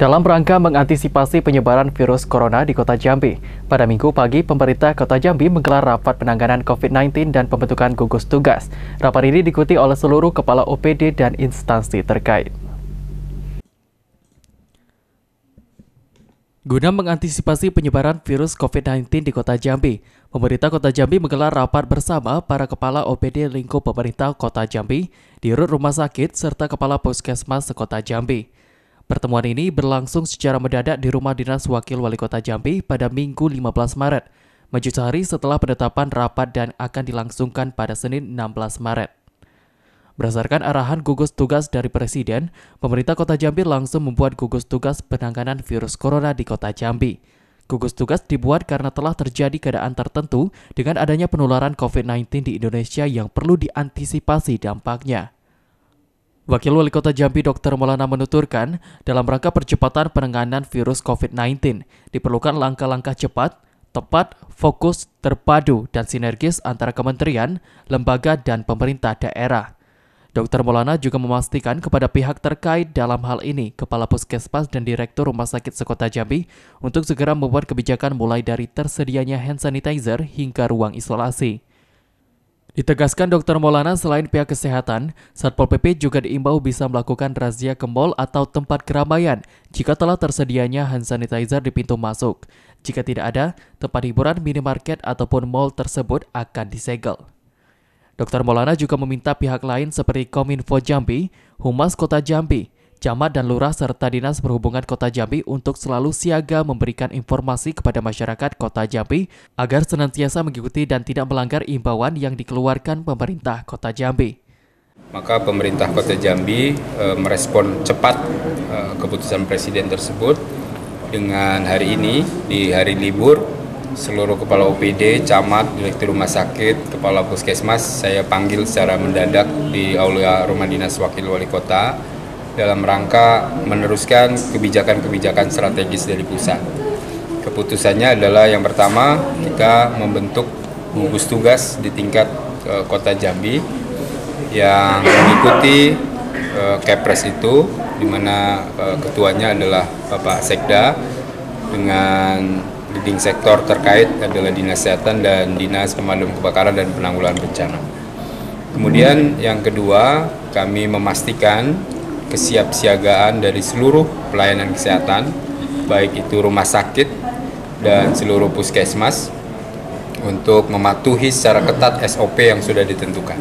Dalam rangka mengantisipasi penyebaran virus corona di Kota Jambi, pada minggu pagi pemerintah Kota Jambi menggelar rapat penanganan COVID-19 dan pembentukan gugus tugas. Rapat ini diikuti oleh seluruh kepala OPD dan instansi terkait. Guna mengantisipasi penyebaran virus COVID-19 di Kota Jambi, pemerintah Kota Jambi menggelar rapat bersama para kepala OPD lingkup pemerintah Kota Jambi di rumah sakit serta kepala puskesmas sekota Jambi. Pertemuan ini berlangsung secara mendadak di rumah dinas Wakil Wali Kota Jambi pada Minggu 15 Maret, maju sehari setelah penetapan rapat dan akan dilangsungkan pada Senin 16 Maret. Berdasarkan arahan gugus tugas dari Presiden, pemerintah Kota Jambi langsung membuat gugus tugas penanganan virus corona di Kota Jambi. Gugus tugas dibuat karena telah terjadi keadaan tertentu dengan adanya penularan COVID-19 di Indonesia yang perlu diantisipasi dampaknya. Wakil Wali Kota Jambi Dr. Molana, menuturkan, dalam rangka percepatan penanganan virus COVID-19, diperlukan langkah-langkah cepat, tepat, fokus, terpadu, dan sinergis antara kementerian, lembaga, dan pemerintah daerah. Dr. Molana juga memastikan kepada pihak terkait dalam hal ini, Kepala Puskesmas dan Direktur Rumah Sakit Sekota Jambi, untuk segera membuat kebijakan mulai dari tersedianya hand sanitizer hingga ruang isolasi. Ditegaskan Dr. Maulana, selain pihak kesehatan, Satpol PP juga diimbau bisa melakukan razia ke mall atau tempat keramaian jika telah tersedianya hand sanitizer di pintu masuk. Jika tidak ada, tempat hiburan, minimarket, ataupun mall tersebut akan disegel. Dr. Maulana juga meminta pihak lain seperti Kominfo Jambi, Humas Kota Jambi, camat dan lurah serta Dinas Perhubungan Kota Jambi untuk selalu siaga memberikan informasi kepada masyarakat Kota Jambi agar senantiasa mengikuti dan tidak melanggar imbauan yang dikeluarkan pemerintah Kota Jambi. Maka pemerintah Kota Jambi e, merespon cepat e, keputusan presiden tersebut dengan hari ini di hari libur seluruh kepala OPD, camat, direktur rumah sakit, kepala puskesmas saya panggil secara mendadak di aula rumah dinas wakil wali kota dalam rangka meneruskan kebijakan-kebijakan strategis dari pusat. Keputusannya adalah yang pertama kita membentuk gugus tugas di tingkat e, kota Jambi yang mengikuti e, Kepres itu di mana e, ketuanya adalah Bapak Sekda dengan leading sektor terkait adalah Dinas Kesehatan dan Dinas Pemadam Kebakaran dan Penanggulangan Bencana. Kemudian yang kedua, kami memastikan kesiapsiagaan dari seluruh pelayanan kesehatan, baik itu rumah sakit dan seluruh puskesmas, untuk mematuhi secara ketat SOP yang sudah ditentukan.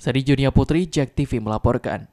Sari Junia Putri, Jack TV melaporkan.